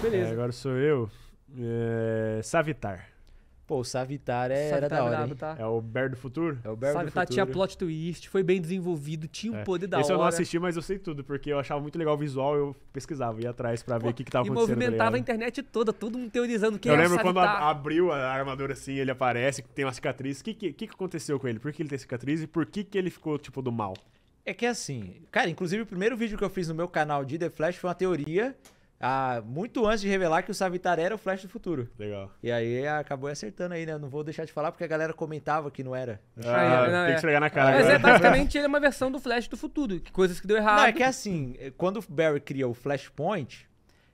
Beleza. É, agora sou eu. É... Savitar. Pô, o Savitar, é, Savitar era da é hora. tá? É o Bear do Futuro? É o Bear Savitar do Futuro. tinha plot twist, foi bem desenvolvido, tinha um é. poder da Esse hora. Esse eu não assisti, mas eu sei tudo, porque eu achava muito legal o visual, eu pesquisava, ia atrás pra Pô, ver o que, que tava e acontecendo. E tá movimentava a internet toda, todo mundo teorizando quem eu era Eu lembro quando abriu a armadura assim, ele aparece, tem uma cicatriz. O que, que, que aconteceu com ele? Por que ele tem cicatriz e por que, que ele ficou, tipo, do mal? É que é assim, cara, inclusive o primeiro vídeo que eu fiz no meu canal de The Flash foi uma teoria ah, muito antes de revelar que o Savitar era o Flash do futuro. Legal. E aí eh, acabou acertando aí, né? Eu não vou deixar de falar porque a galera comentava que não era. Ah, não, tem é. que chegar na cara. Mas agora. é basicamente ele é uma versão do Flash do futuro, que coisas que deu errado. Não, é que é assim, eh, quando o Barry cria o Flashpoint,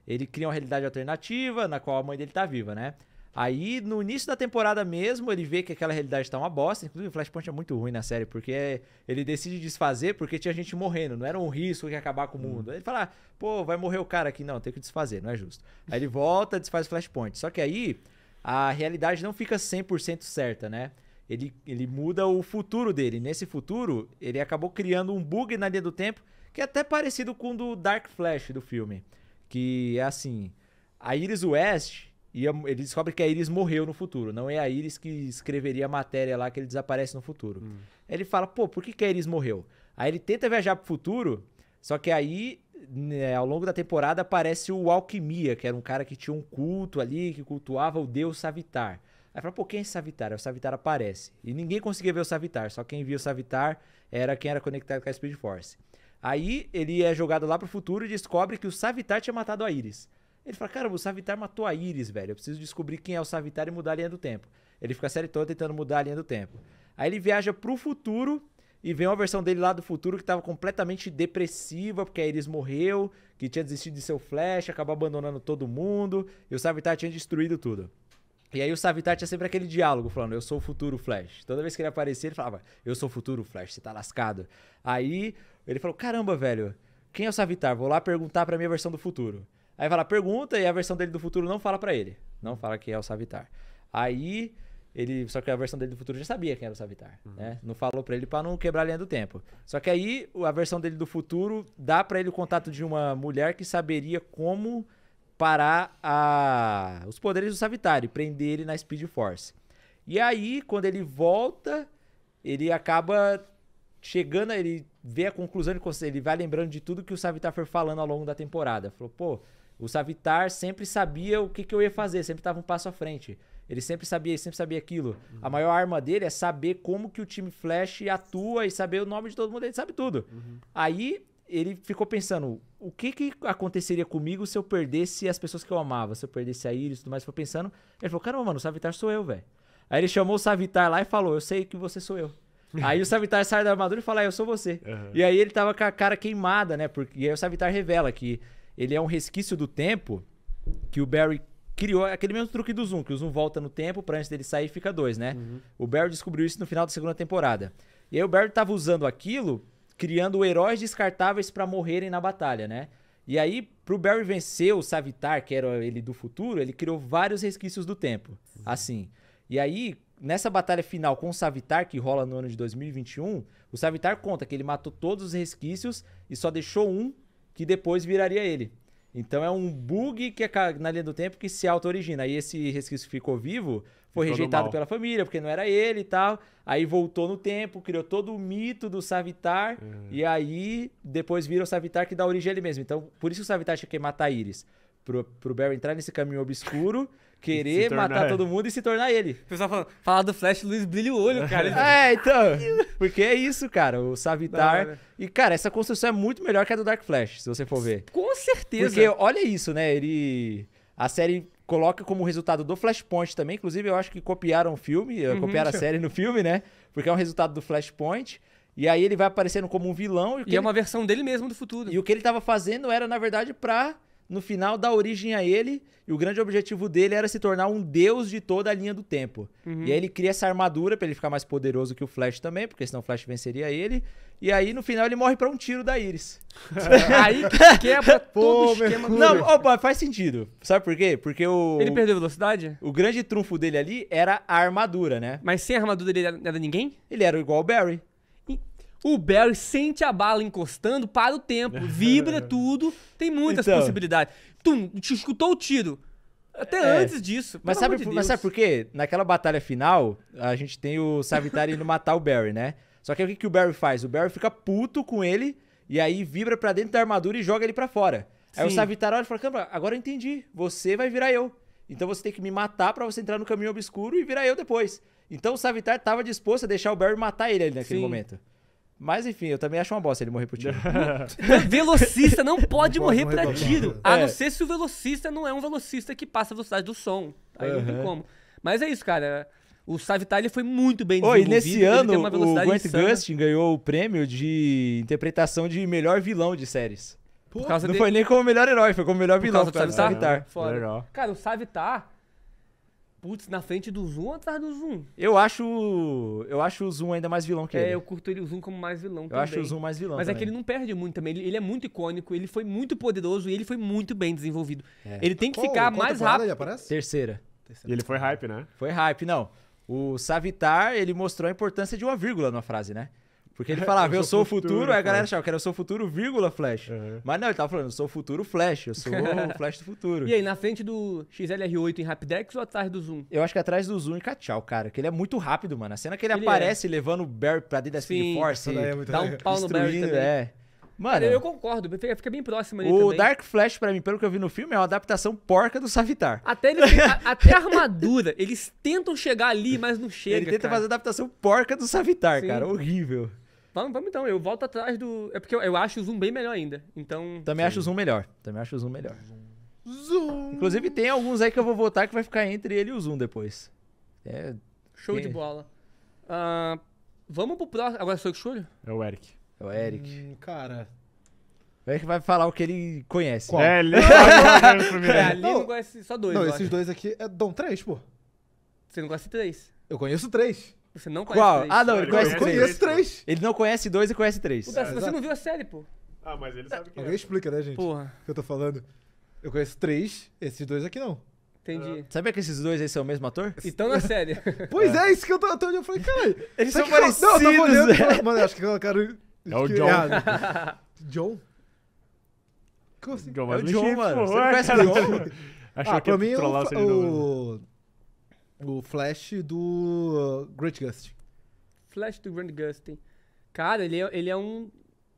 ele cria uma realidade alternativa na qual a mãe dele tá viva, né? Aí, no início da temporada mesmo, ele vê que aquela realidade tá uma bosta. Inclusive, o Flashpoint é muito ruim na série, porque é, ele decide desfazer porque tinha gente morrendo. Não era um risco que ia acabar com o mundo. Hum. Aí ele fala, ah, pô, vai morrer o cara aqui. Não, tem que desfazer, não é justo. Aí ele volta, desfaz o Flashpoint. Só que aí, a realidade não fica 100% certa, né? Ele, ele muda o futuro dele. Nesse futuro, ele acabou criando um bug na linha do tempo, que é até parecido com o do Dark Flash do filme. Que é assim, a Iris West e é ele descobre que é a Iris morreu no futuro. Não é a Iris que escreveria a matéria lá que ele desaparece no futuro. Hum. Ele fala, pô, por que, que a Iris morreu? Aí ele tenta viajar pro futuro, só que aí, né, ao longo da temporada, aparece o Alquimia, que era um cara que tinha um culto ali, que cultuava o deus Savitar. Aí fala, pô, quem é Savitar? O Savitar aparece. E ninguém conseguia ver o Savitar, só quem via o Savitar era quem era conectado com a Speed Force. Aí ele é jogado lá pro futuro e descobre que o Savitar tinha matado a Iris. Ele fala, cara, o Savitar matou a Iris, velho. Eu preciso descobrir quem é o Savitar e mudar a linha do tempo. Ele fica a série toda tentando mudar a linha do tempo. Aí ele viaja pro futuro e vem uma versão dele lá do futuro que tava completamente depressiva, porque a Iris morreu, que tinha desistido de seu Flash, acabou abandonando todo mundo, e o Savitar tinha destruído tudo. E aí o Savitar tinha sempre aquele diálogo falando, eu sou o futuro Flash. Toda vez que ele aparecia, ele falava, eu sou o futuro Flash, você tá lascado. Aí ele falou, caramba, velho, quem é o Savitar? Vou lá perguntar pra minha versão do futuro. Aí fala pergunta, e a versão dele do futuro não fala para ele. Não fala que é o Savitar. Aí ele, só que a versão dele do futuro já sabia quem era o Savitar, uhum. né? Não falou para ele para não quebrar a linha do tempo. Só que aí a versão dele do futuro dá para ele o contato de uma mulher que saberia como parar a... os poderes do Savitar e prender ele na Speed Force. E aí, quando ele volta, ele acaba chegando, ele vê a conclusão, ele vai lembrando de tudo que o Savitar foi falando ao longo da temporada. Falou, pô, o Savitar sempre sabia o que, que eu ia fazer, sempre estava um passo à frente. Ele sempre sabia, ele sempre sabia aquilo. Uhum. A maior arma dele é saber como que o time Flash atua e saber o nome de todo mundo, ele sabe tudo. Uhum. Aí ele ficou pensando, o que que aconteceria comigo se eu perdesse as pessoas que eu amava, se eu perdesse a Iris e tudo mais, ficou pensando. Ele falou, caramba, mano, o Savitar sou eu, velho. Aí ele chamou o Savitar lá e falou, eu sei que você sou eu. aí o Savitar sai da armadura e fala, ah, eu sou você. Uhum. E aí ele tava com a cara queimada, né? Porque, e aí o Savitar revela que ele é um resquício do tempo que o Barry criou é aquele mesmo truque do Zoom, que o Zoom volta no tempo para antes dele sair fica dois, né? Uhum. O Barry descobriu isso no final da segunda temporada. E aí o Barry tava usando aquilo, criando heróis descartáveis para morrerem na batalha, né? E aí, pro Barry vencer o Savitar, que era ele do futuro, ele criou vários resquícios do tempo, uhum. assim. E aí, nessa batalha final com o Savitar, que rola no ano de 2021, o Savitar conta que ele matou todos os resquícios e só deixou um que depois viraria ele. Então é um bug que é na linha do tempo que se auto-origina. Aí esse resquício ficou vivo, foi ficou rejeitado pela família, porque não era ele e tal. Aí voltou no tempo, criou todo o mito do Savitar. Uhum. E aí depois vira o Savitar que dá origem a ele mesmo. Então por isso que o Savitar tinha que matar a Iris. Pro, pro Barry entrar nesse caminho obscuro querer matar todo mundo e se tornar ele. O pessoal fala, fala do Flash, Luiz brilha o olho, cara. é, então. Porque é isso, cara. O Savitar. Não, e, cara, essa construção é muito melhor que a do Dark Flash, se você for ver. Com certeza. Porque olha isso, né? Ele. A série coloca como resultado do Flashpoint também. Inclusive, eu acho que copiaram o filme, eh, uhum. copiaram a série no filme, né? Porque é um resultado do Flashpoint. E aí ele vai aparecendo como um vilão. E, e é uma versão dele mesmo do futuro. E o que ele estava fazendo era, na verdade, pra no final dá origem a ele, e o grande objetivo dele era se tornar um deus de toda a linha do tempo. Uhum. E aí ele cria essa armadura para ele ficar mais poderoso que o Flash também, porque senão o Flash venceria ele. E aí no final ele morre para um tiro da Iris. aí quebra todo Pô, o esquema Não, opa, faz sentido. Sabe por quê? Porque o Ele perdeu velocidade? O grande trunfo dele ali era a armadura, né? Mas sem a armadura ele era ninguém? Ele era igual o Barry. O Barry sente a bala encostando, para o tempo, vibra tudo, tem muitas Então. possibilidades. Tum, te escutou o tiro. Até É. antes disso. Mas sabe, de por- mas sabe por quê? Naquela batalha final, a gente tem o Savitari indo matar o Barry, né? Só que o que, que o Barry faz? O Barry fica puto com ele e aí vibra pra dentro da armadura e joga ele pra fora. Aí o Savitar Savitari olha e fala: Câmara, agora eu entendi. Você vai virar eu. Então você tem que me matar pra você entrar no caminho obscuro e virar eu depois. Então o Savitar tava disposto a deixar o Barry matar ele ali naquele Sim. momento. Mas enfim, eu também acho uma bosta ele morrer por tiro. velocista não pode não morrer, morrer tiro. É. A não é. ser se o velocista não é um velocista que passa a velocidade do som. Aí uhum. não tem como. Mas é isso, cara. O Savitar foi muito bem desenvolvido. e nesse ano, o Grant Gustin ganhou o prêmio de interpretação de melhor vilão de séries. Por, causa não foi nem como melhor herói, foi como melhor por vilão. Por causa do Savitar. Cara, o Savitar Putz, na frente do Zoom ou atrás do Zoom? Eu acho. Eu acho o Zoom ainda mais vilão que é, ele. É, eu curto ele o Zoom como mais vilão. Eu também. acho o Zoom mais vilão. Mas também. é que ele não perde muito também. Ele, ele, é muito icônico, ele foi muito poderoso e ele foi muito bem desenvolvido. É. Ele tem que qual, ficar mais rápido. Terceira. Terceira. E ele foi hype, né? Foi hype, não. O Savitar, ele mostrou a importância de uma vírgula na frase, né? Porque ele falava, eu, eu, sou o futuro, futuro aí a galera achava que era eu sou o futuro, vírgula, Flash. Uhum. Mas não, ele tava falando, eu sou o futuro Flash, eu sou o Flash do futuro. E aí, na frente do XLR8 em Rapidex ou atrás do Zoom? Eu acho que atrás do Zoom em Cachal, cara, que ele é muito rápido, mano. A cena que ele, ele é. aparece é. levando o Barry pra dentro da Speed Force, é dá um pau no Barry também. É. Mano, eu, eu concordo, fica bem próximo ali O também. Dark Flash, pra mim, pelo que eu vi no filme, é uma adaptação porca do Savitar. Até, ele, a, até a armadura, eles tentam chegar ali, mas não chega, Ele tenta cara. fazer adaptação porca do Savitar, Sim. cara, horrível. Vamos, vamos então, eu volto atrás do. É porque eu, eu acho o Zoom bem melhor ainda. Então. Também Sim. acho o Zoom melhor. Também acho o Zoom melhor. Zoom! Inclusive, tem alguns aí que eu vou votar que vai ficar entre ele e o Zoom depois. É. Show tem... de bola. Uh, vamos pro próximo. Agora sou eu que escolho? É o Eric. É o Eric. Hum, cara. O Eric vai falar o que ele conhece. Qual? É, ele. é, ali não, não conhece só dois. Não, esses acho. dois aqui. É, Dom três, pô. Você não conhece três? Eu conheço três. Você não conhece Qual? três. Ah, não, ele conhece conhece três. Ele não conhece dois e conhece três. Puta, é, você exato. não viu a série, pô. Ah, mas ele sabe que Alguém é. explica, né, gente? Porra, O que eu tô falando? Eu conheço três, esses dois aqui não. entendi. É. Sabia que esses dois aí são o mesmo ator? Então na série. Pois é, isso que eu tô, eu olhando. Eu falei, cara. Eles são parecidos. Não, eu tava olhando. Né? Mano, eu acho que colocaram. É o John. John? Como assim? John, É o John, mano. Você não conhece o John? Ah, Achou Ah, que pra mim, o, né? o o Flash do Great Gust. Flash do Grand Gustin. Cara, ele é, ele é um.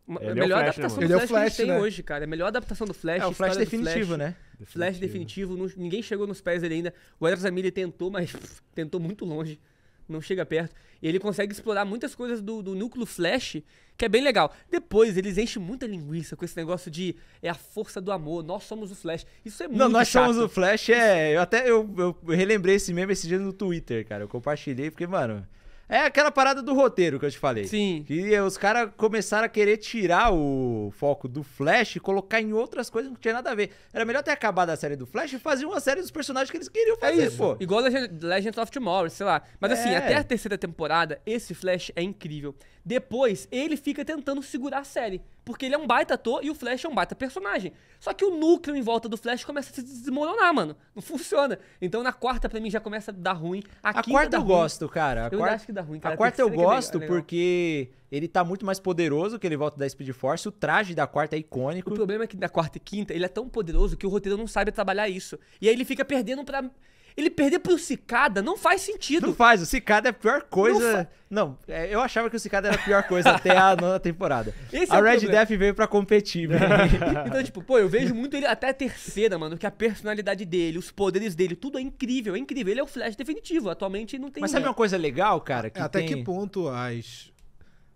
Uma, ele a é melhor né, é Flash, adaptação né, do Flash, é Flash, que a gente né? tem hoje, cara. A melhor adaptação do Flash. É o Flash definitivo, Flash, né? Flash definitivo. Ninguém chegou nos pés dele ainda. O Ezra Miller tentou, mas tentou muito longe não chega perto. E ele consegue explorar muitas coisas do, do núcleo Flash, que é bem legal. Depois, eles enchem muita linguiça com esse negócio de é a força do amor, nós somos o Flash. Isso é muito Não, nós chato. somos o Flash, é. Eu até eu, eu relembrei esse meme esse dia no Twitter, cara. Eu compartilhei, porque, mano. É aquela parada do roteiro que eu te falei. Sim. Que os caras começaram a querer tirar o foco do Flash e colocar em outras coisas que não tinha nada a ver. Era melhor ter acabado a série do Flash e fazer uma série dos personagens que eles queriam é fazer, é isso. pô. Igual Legend, Legends of Tomorrow, sei lá. Mas assim, é. assim, até a terceira temporada, esse Flash é incrível. Depois, ele fica tentando segurar a série. Porque ele é um baita ator e o Flash é um baita personagem. Só que o núcleo em volta do Flash começa a se desmoronar, mano. Não funciona. Então na quarta, pra mim, já começa a dar ruim. A, a quarta eu ruim. gosto, cara. A eu quarta... acho que dá ruim, cara. A quarta eu gosto é porque ele tá muito mais poderoso que ele volta da Speed Force. O traje da quarta é icônico. O problema é que da quarta e quinta, ele é tão poderoso que o roteiro não sabe trabalhar isso. E aí ele fica perdendo pra ele perder pro Cicada não faz sentido. Não faz, o Cicada é a pior coisa. Não, fa... não é, eu achava que o Cicada era a pior coisa até a nona temporada. Esse a é Red Death veio pra competir, Então, tipo, pô, eu vejo muito ele até a terceira, mano, que a personalidade dele, os poderes dele, tudo é incrível, é incrível. Ele é o Flash definitivo, atualmente não tem... Mas sabe uma coisa legal, cara? Que até tem... que ponto as,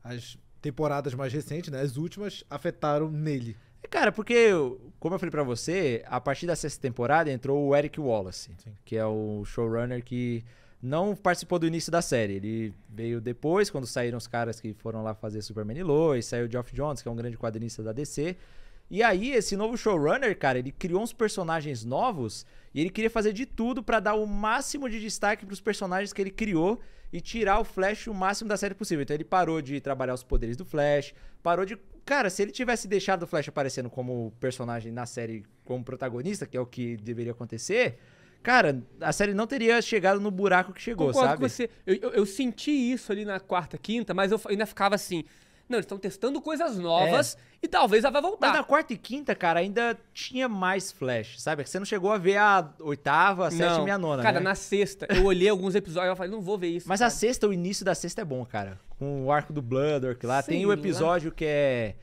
as temporadas mais recentes, né, as últimas, afetaram nele? É, cara, porque, como eu falei para você, a partir dessa temporada entrou o Eric Wallace, Sim. que é o showrunner que não participou do início da série. Ele veio depois, quando saíram os caras que foram lá fazer Superman e Lois, saiu o Geoff Jones, que é um grande quadrinista da DC. E aí, esse novo showrunner, cara, ele criou uns personagens novos e ele queria fazer de tudo para dar o máximo de destaque para os personagens que ele criou e tirar o Flash o máximo da série possível. Então ele parou de trabalhar os poderes do Flash, parou de. Cara, se ele tivesse deixado o Flash aparecendo como personagem na série, como protagonista, que é o que deveria acontecer, cara, a série não teria chegado no buraco que chegou, Concordo sabe? Com você. Eu, eu, eu, senti isso ali na quarta, quinta, mas eu ainda ficava assim. Não, eles estão testando coisas é. novas é. e talvez ela vai voltar. Mas na quarta e quinta, cara, ainda tinha mais flash, sabe? Você não chegou a ver a oitava, a sétima e a nona. Cara, né? na sexta, eu olhei alguns episódios e falei, não vou ver isso. Mas cara. a sexta, o início da sexta é bom, cara. Com o arco do Bloodwork lá. tem o né? episódio lá. que é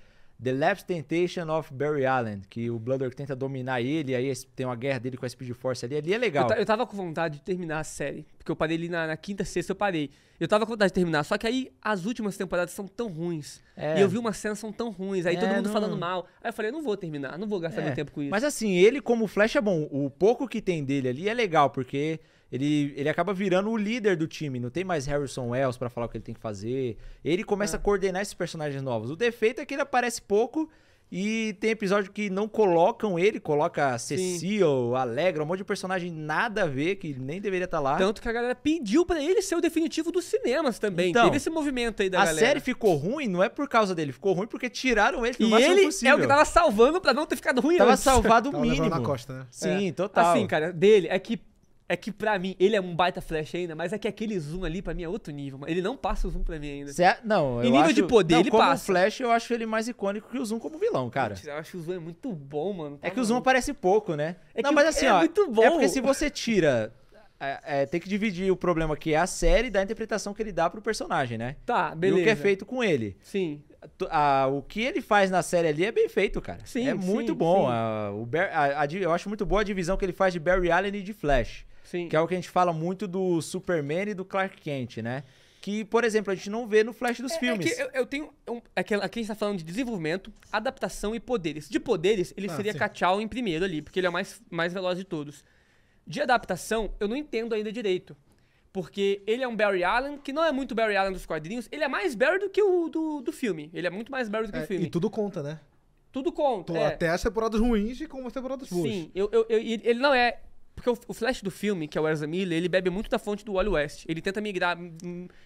The Last Temptation of Barry Allen, que o Blunder tenta dominar ele, aí tem uma guerra dele com a Speed Force ali, ali é legal. Eu, eu tava com vontade de terminar a série, porque eu parei ali na, na, quinta, sexta, eu parei. Eu tava com vontade de terminar, só que aí as últimas temporadas são tão ruins, é. e eu vi uma cena são tão ruins, aí é, todo mundo não... falando mal, aí eu falei, eu não vou terminar, não vou gastar é. meu tempo com isso. Mas assim, ele como Flash é bom, o pouco que tem dele ali é legal, porque ele, ele acaba virando o líder do time. Não tem mais Harrison Wells para falar o que ele tem que fazer. Ele começa é. a coordenar esses personagens novos. O defeito é que ele aparece pouco e tem episódio que não colocam ele, coloca Cecil, Alegra, um monte de personagem nada a ver, que nem deveria estar tá lá. Tanto que a galera pediu para ele ser o definitivo dos cinemas também. Então, Teve esse movimento aí da a galera. A série ficou ruim, não é por causa dele, ficou ruim porque tiraram ele do e ele é o que tava salvando pra não ter ficado ruim tava antes. Salvado tava salvado o mínimo. na costa, né? Sim, é. total. Assim, cara, dele é que é que pra mim, ele é um baita flash ainda, mas é que aquele zoom ali pra mim é outro nível. Ele não passa o zoom pra mim ainda. Cê, é, não, eu Em nível acho, de poder, não, ele como passa. flash, eu acho ele mais icônico que o zoom como vilão, cara. Eu acho que o zoom é muito bom, mano. É tá é que o zoom aparece pouco, né? É não, mas assim, é ó. Muito é bom. É porque se você tira. É, é, tem que dividir o problema que é a série da interpretação que ele dá pro personagem, né? Tá, beleza. E o que é feito com ele. Sim. A, o que ele faz na série ali é bem feito, cara. Sim, é muito sim, bom. Sim. A, o Bear, a, eu acho muito boa a divisão que ele faz de Barry Allen e de Flash. Sim. Que é o que a gente fala muito do Superman e do Clark Kent, né? que, por exemplo, a gente não vê no flash dos é, é filmes. É eu, eu, tenho. Um, é que aqui a gente tá falando de desenvolvimento, adaptação e poderes. De poderes, ele ah, seria Cachal em primeiro ali, porque ele é o mais, mais veloz de todos. De adaptação, eu não entendo ainda direito. Porque ele é um Barry Allen, que não é muito Barry Allen dos quadrinhos, ele é mais Barry do que o do, do filme. Ele é muito mais Barry do que é, o filme. E tudo conta, né? Tudo conta. Tô, é. Até as temporadas ruins e como as temporadas boas. Sim, eu, eu, eu, ele não é porque o, flash do filme, que é o Ezra Miller, ele bebe muito da fonte do Wally West. Ele tenta migrar,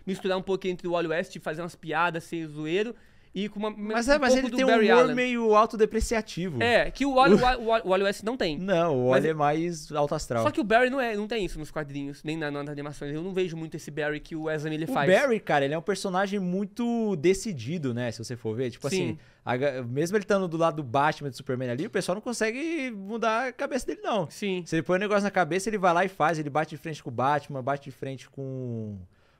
misturar um pouquinho entre o Wally West, fazer umas piadas, ser zoeiro, e com uma. Mas, um é, mas ele tem Barry um humor Allen. meio autodepreciativo. É, que o Wally, o Wally West não tem. Não, o Wally mas, é mais alto astral. Só que o Barry não, é, não tem isso nos quadrinhos, nem na, nas animações. Eu não vejo muito esse Barry que o Wesley ele faz. O Barry, cara, ele é um personagem muito decidido, né? Se você for ver. Tipo assim, Sim. assim, a, mesmo ele estando do lado do Batman e do Superman ali, o pessoal não consegue mudar a cabeça dele, não. Sim. Se ele põe um negócio na cabeça, ele vai lá e faz. Ele bate de frente com o Batman, bate de frente com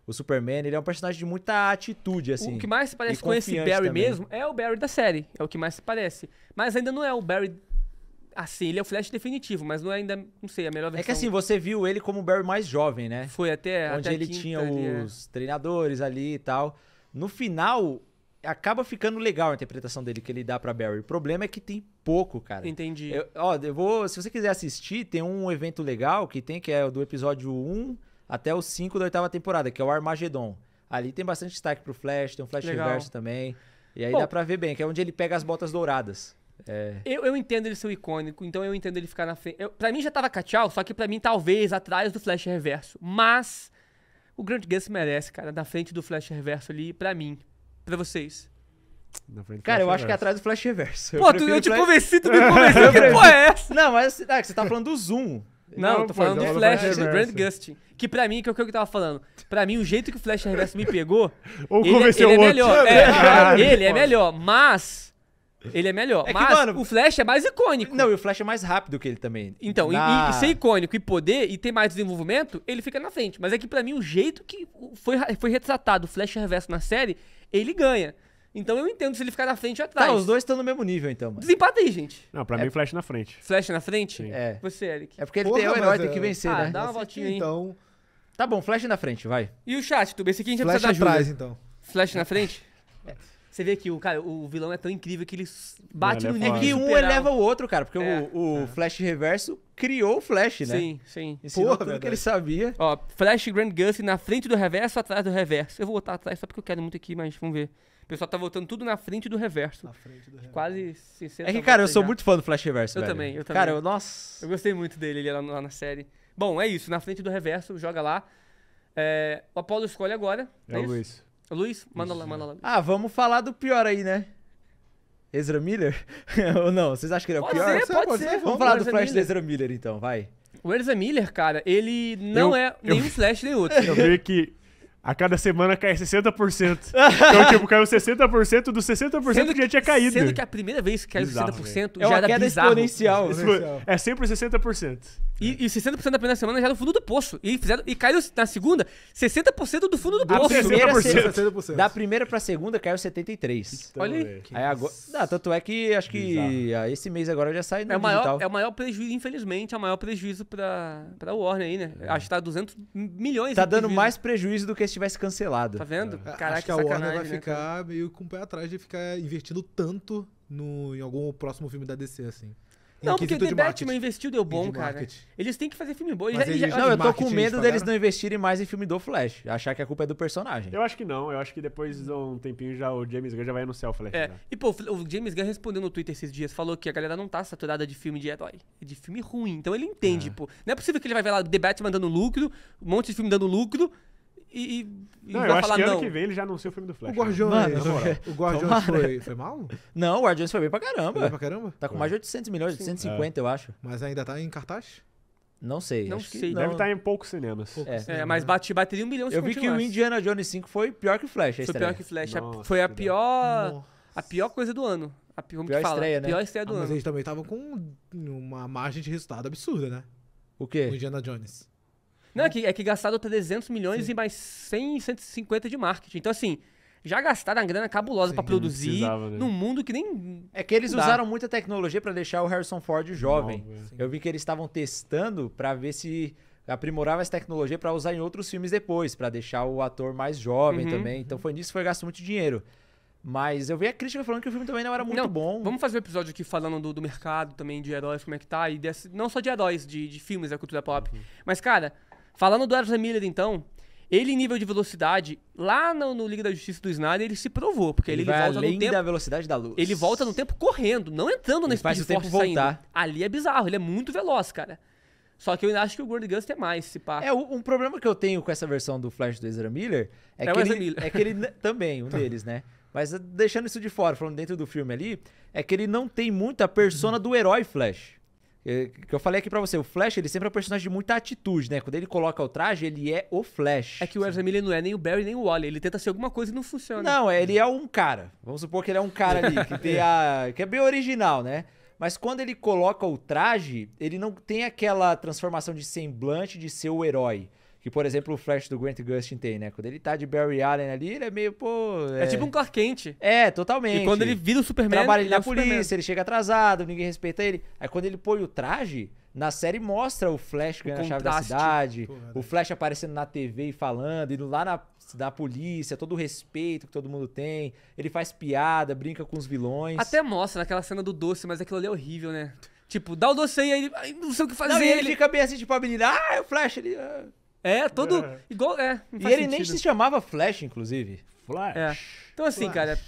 o Superman, ele é um personagem de muita atitude, assim. O que mais se parece com esse Barry também. mesmo é o Barry da série. É o que mais se parece. Mas ainda não é o Barry. Assim, ele é o Flash definitivo, mas não é ainda, não sei, a melhor versão. É que assim, você viu ele como o Barry mais jovem, né? Foi até. Onde até ele quinta, tinha é. os é. treinadores ali e tal. No final, acaba ficando legal a interpretação dele que ele dá para Barry. O problema é que tem pouco, cara. Entendi. Eu, ó, eu vou. Se você quiser assistir, tem um evento legal que tem, que é do episódio 1 até o 5 da oitava temporada, que é o Armagedon. Ali tem bastante destaque pro Flash, tem um Flash Legal. Reverso também. E aí Bom, dá pra ver bem, que é onde ele pega as botas douradas. É. Eu, eu entendo ele ser icônico, então eu entendo ele ficar na frente. Eu, pra mim já tava Cachal, só que pra mim talvez atrás do Flash Reverso. Mas o Grant Gus merece, cara, na frente do Flash Reverso ali, pra mim. Pra vocês. Cara, eu acho que é atrás do Flash Reverso. Eu Pô, tu, eu te Flash... convenci, tu me convenceu. que porra é essa? Não, mas ah, você tá falando do Zoom. Não, não tô falando do então Flash, do Brand Gustin. Que pra mim, que é o que eu tava falando. Pra mim, o jeito que o Flash Reverso me pegou. Ou ele, é- convenceu ele o é outro. melhor. É, ele é melhor, mas. Ele é melhor. É que, mas mano, o Flash é mais icônico. Não, e o Flash é mais rápido que ele também. Então, e, e, ser icônico e poder e ter mais desenvolvimento, ele fica na frente. Mas é que pra mim, o jeito que foi, foi retratado o Flash Reverso na série, ele ganha. Então eu entendo se ele ficar na frente ou tá, atrás. Tá, os dois estão no mesmo nível, então, mano. Desempata aí, gente. Não, pra é... mim, flash na frente. Flash na frente? Sim. É. Você, Eric. É porque ele Porra, tem o herói, tem é- que vencer, né? ah, né? dá uma voltinha aí. Então... Tá bom, flash na frente, vai. E o chat, Tuba? Esse aqui a gente flash precisa dar atrás, então. Flash na frente? É. Você vê que o, cara, o vilão é tão incrível que ele bate é, no nível. É que um eleva o outro, cara, porque é, o, o é. Flash Reverso criou o Flash, né? Sim, sim. Pô, Porra, tudo verdade. que ele sabia. Ó, Flash Grand Gus na frente do reverso, atrás do reverso. Eu vou botar atrás só porque eu quero muito aqui, mas vamos ver pessoal tá votando tudo na frente do reverso. Na frente do reverso. Quase 60 É que, cara, eu sou muito fã do Flash Reverso. Eu velho. também, eu também. Cara, eu, nossa. Eu gostei muito dele ele lá, lá na série. Bom, é isso. Na frente do reverso, joga lá. É, o Apolo escolhe agora. É, é o Luiz. Luiz, manda isso. lá, manda lá. Ah, vamos falar do pior aí, né? Ezra Miller? Ou não? Vocês acham que ele é o pode pior? Ser, pode, pode ser. ser. Vamos, vamos falar do Flash do Ezra Miller, então, vai. O Ezra Miller, cara, ele não eu, é nem eu, Flash nem outro. Eu meio que a cada semana cai 60%. então, tipo, caiu 60% do 60% sendo que já tinha caído. Sendo que a primeira vez que caiu bizarro, 60% véio. já é uma era queda bizarro. exponencial. exponencial. Né, é sempre 60%. E, é. e 60% da primeira semana já era no fundo do poço. E, fizeram, e caiu na segunda, 60% do fundo do poço. Primeira, 60%. Da primeira pra segunda caiu 73%. Então, Olha aí. Então, aí agora, não, tanto é que acho que ah, esse mês agora já sai no é o maior, digital. É o maior prejuízo, infelizmente, é o maior prejuízo pra, pra Warner aí, né? É. Acho que tá 200 milhões. Tá dando prejuízo. mais prejuízo do que esse tivesse cancelado. Tá vendo? É. Caraca, Acho que a Warner vai né, ficar cara? meio com o pé atrás de ficar investindo tanto no, em algum próximo filme da DC, assim. Não, porque o The Batman investiu, deu bom, de cara. Eles têm que fazer filme bom. Eles, eles, não, eu tô com medo deles não investirem mais em filme do Flash. Achar que a culpa é do personagem. Eu acho que não. Eu acho que depois de um tempinho já o James Gunn já vai anunciar o Flash. É. E, pô, o James Gunn respondeu no Twitter esses dias. Falou que a galera não tá saturada de filme de herói. De filme ruim. Então ele entende, é. pô. Não é possível que ele vai ver lá The Batman dando lucro, um monte de filme dando lucro, e, e não, eu acho falar que ano que vem ele já anunciou o filme do Flash. O né? Guardiões, Mano, é. o Guardiões foi, foi mal? Não, o Guardiões foi bem pra caramba. Foi pra caramba? Tá com foi. mais de 800 milhões, Sim. 850 é. eu acho. Mas ainda tá em cartaz? Não sei. Não sei. Deve não... Tá estar em poucos cinemas. Poucos é, cinemas. É, mas né? bate, bateria um milhão de Eu vi que o Indiana Jones 5 foi pior que Flash. Foi pior que Flash. Nossa, foi a pior, a pior coisa do ano. A pior, pior fala, estreia, né? pior estreia do ah, ano. Mas eles também estavam com uma margem de resultado absurda, né? O quê? O Indiana Jones. Não, é né? que, é que gastaram 300 milhões Sim. e mais 100, 150 de marketing. Então, assim, já gastaram a grana cabulosa para produzir né? num mundo que nem. É que eles dá. usaram muita tecnologia para deixar o Harrison Ford jovem. É. eu vi que eles estavam testando para ver se aprimorava essa tecnologia para usar em outros filmes depois, para deixar o ator mais jovem uhum. também. Então foi nisso que foi gasto muito dinheiro. Mas eu vi a crítica falando que o filme também não era muito não, bom. Vamos fazer um episódio aqui falando do, do mercado também, de heróis, como é que tá, e desse, não só de heróis, de, de filmes da cultura pop. Uhum. Mas, cara, Falando do Ezra Miller, então, ele em nível de velocidade, lá no, no, Liga da Justiça do Snyder, ele se provou, porque ele, ele volta além no tempo, da velocidade da luz. Ele volta no tempo correndo, não entrando na ele o Force voltar. Ali é bizarro, ele é muito veloz, cara. Só que eu ainda acho que o Gordon Gust é mais, se pá. É, um problema que eu tenho com essa versão do Flash do Ezra Miller é, é que ele, Miller. é que ele também, um deles, né? Mas eh, deixando isso de fora, falando dentro do filme ali, é que ele não tem muito a persona do herói Flash. É, que eu falei aqui para você, o Flash, ele sempre é um personagem de muita atitude, né? Quando ele coloca o traje, ele é o Flash. É que o Ezra Miller não é nem o Barry nem o Wally, ele tenta ser alguma coisa e não funciona. Não, é, ele é um cara. Vamos supor que ele é um cara ali que tem a que é bem original, né? Mas quando ele coloca o traje, ele não tem aquela transformação de semblante de ser o herói. Que, por exemplo, o Flash do Grant Gustin tem, né? Quando ele tá de Barry Allen ali, ele é meio, pô. É, é tipo um Clark Kent. É, totalmente. E quando ele vira o Superman. Trabalha ele é na é polícia, Superman. ele chega atrasado, ninguém respeita ele. Aí quando ele põe o traje, na série mostra o Flash ganhando a chave da cidade, Porra, o Flash aparecendo na TV e falando, indo lá na da polícia, todo o respeito que todo mundo tem. Ele faz piada, brinca com os vilões. Até mostra naquela cena do doce, mas aquilo ali é horrível, né? Tipo, dá o doce aí, aí não sei o que fazer. Não, ele, ele, fica bem assim, tipo, a menina, ah, é o Flash, ele... Ah. É, todo. É. Igual. É, e ele sentido. nem se chamava Flash, inclusive. Flash. É. Então, assim, Flash. cara.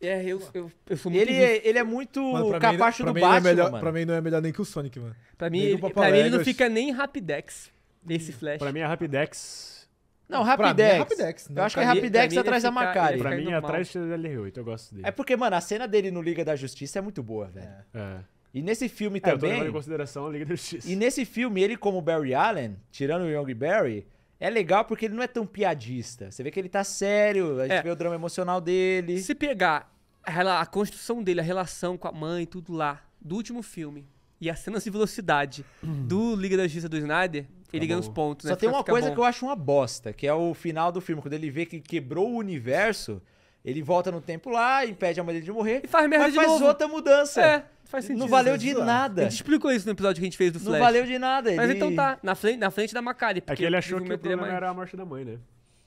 É, eu, eu, eu sou muito. Ele, é, ele é muito mano, capacho mim, é, do é Batman. É melhor, mano. Pra mim não é melhor nem que o Sonic, mano. Pra mim, ele, pra mim ele não fica nem Rapidex nesse hum. Flash. Pra mim é Rapidex. Não, é Rapidex. É Rapidex né? Eu acho pra que é Rapidex mim, atrás da Macari. Pra mim, atrás do LR8, eu gosto dele. É porque, mano, a cena dele no Liga da Justiça é muito boa, velho. É. é. E nesse filme é, também. Eu em consideração a Liga da Justiça. E nesse filme, ele, como Barry Allen, tirando o Young Barry, é legal porque ele não é tão piadista. Você vê que ele tá sério, a gente é. vê o drama emocional dele. Se pegar a, a construção dele, a relação com a mãe, tudo lá, do último filme, e as cenas de velocidade uhum. do Liga da Justiça do Snyder, ele ganha os pontos, né? Só tem uma coisa bom. que eu acho uma bosta, que é o final do filme, quando ele vê que quebrou o universo, ele volta no tempo lá, impede a mãe dele de morrer, e faz merda mas de faz novo. outra mudança. É faz sentido. Não valeu né? de nada. A gente explicou isso no episódio que a gente fez do Flash. Não valeu de nada. Ele... Mas então tá, na frente, na frente da Macari. É que ele achou que o é problema era a morte da mãe, né?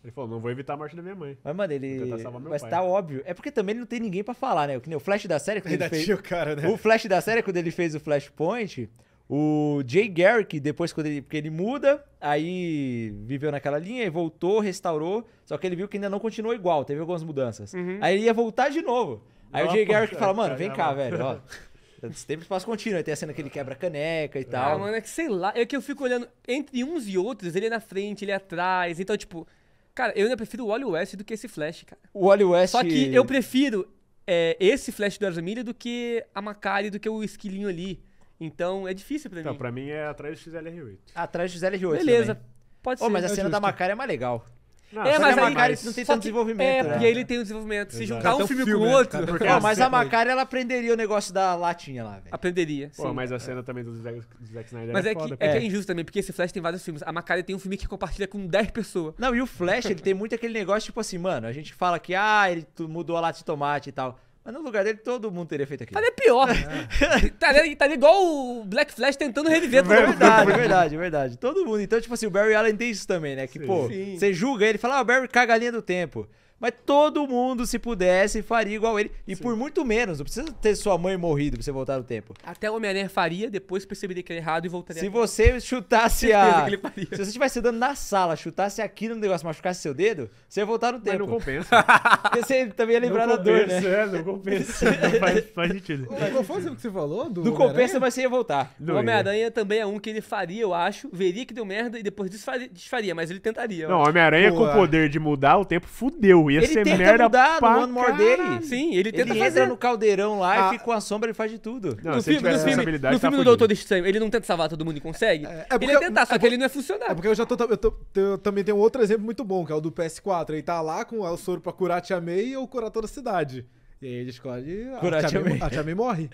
Ele falou, não vou evitar a morte da minha mãe. Mas, mano, ele. Mas pai. tá óbvio. É porque também ele não tem ninguém pra falar, né? o Flash da série. Quando ele, ele fez... o cara, né? O Flash da série, quando ele fez o Flashpoint, o Jay Garrick, depois quando ele. Porque ele muda, aí viveu naquela linha e voltou, restaurou. Só que ele viu que ainda não continuou igual, teve algumas mudanças. Uhum. Aí ele ia voltar de novo. Aí Opa, o Jay Garrick fala, mano, vem cá, velho. Ó, Sempre espaço contínuo. Aí tem a cena que ele quebra a caneca e ah, tal. Ah, mano, é que sei lá. É que eu fico olhando entre uns e outros, ele é na frente, ele é atrás. Então, tipo. Cara, eu ainda prefiro o Wally West do que esse Flash, cara. O Wally West. Só que eu prefiro é, esse Flash do Arzamilha do que a Macari, do que o esquilinho ali. Então é difícil pra então, mim. Não, pra mim é atrás do XLR8. Atrás do XLR8. Beleza. Também. Pode ser. Oh, mas a é cena justo. da Macari é mais legal. Não, é, mas a aí Macari não tem tanto desenvolvimento. É, né? porque ele tem um desenvolvimento. Se juntar um filme, filme com né? o outro. oh, mas a Macari, ela aprenderia o negócio da latinha lá, velho. Aprenderia. Pô, sim. mas a cena também do Zack, Snyder. Mas é, é que, é, que é injusto também, porque esse Flash tem vários filmes. A Macari tem um filme que compartilha com 10 pessoas. Não, e o Flash, ele tem muito aquele negócio, tipo assim, mano, a gente fala que, ah, ele mudou a lata de tomate e tal. Mas no lugar dele, todo mundo teria feito aquilo. Estaria é pior. É. Tá estaria, tá estaria igual o Black Flash tentando reviver todo verdade, mundo. Verdade, verdade, Todo mundo. Então, tipo assim, o Barry Allen tem isso também, né? Que, sim, pô, sim. você julga ele fala, ah, o Barry caga a linha do tempo. Mas todo mundo, se pudesse, faria igual ele. E Sim. por muito menos. Não precisa ter sua mãe morrido pra você voltar no tempo. Até o Homem-Aranha faria, depois perceberia que era é errado e voltaria. Se você chutasse a. Se você estivesse dando na sala, chutasse aqui no negócio, machucasse seu dedo, você ia voltar no tempo. Mas não compensa. Porque você também ia lembrar não da dor, né? É, não compensa. não faz, faz sentido. não qual o que você falou? Do não compensa, mas você ia voltar. Não o Homem-Aranha também é um que ele faria, eu acho. Veria que deu merda e depois desfaria, desfaria mas ele tentaria. Não, Homem-Aranha com o poder de mudar o tempo, fudeu ia ele ser tenta merda mudar no One More Day. Sim, ele tenta ele fazer. entra no caldeirão lá ah. e fica com a sombra, ele faz de tudo. Não, no se filme, no filme, no tá do Doutor Estranho, ele não tenta salvar todo mundo e consegue? É, é ele ia tentar, só é que ele não é funcionário. É porque eu já tô, eu, tô, eu também tenho outro exemplo muito bom, que é o do PS4. Ele tá lá com o soro pra curar a Tia May ou curar toda a cidade. E aí ele escolhe... Curar a Tia, May. A Tia May morre.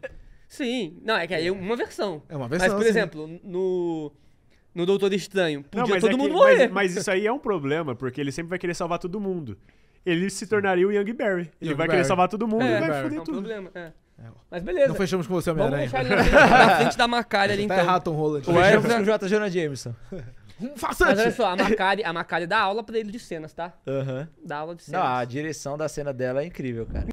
Sim, não, é que aí é uma versão. É uma versão, Mas, por sim. exemplo, no no Doutor Estranho. Podia não, todo é que, mundo morrer. Mas, mas, isso aí é um problema, porque ele sempre vai querer salvar todo mundo ele se tornaria o Young Barry. Ele Young vai Barry. querer salvar todo mundo é, e vai foder é tudo. Problema, é. é. Mas beleza. Não fechamos com você, Homem-Aranha. Vamos deixar ele na, frente da Macari ali, tá então. Tá errado, Tom Holland. O com o JJ Jameson. Um façante. Mas olha só, a Macari, a Macari dá aula pra ele de cenas, tá? Aham. Dá aula de cenas. Não, a direção da cena dela é incrível, cara.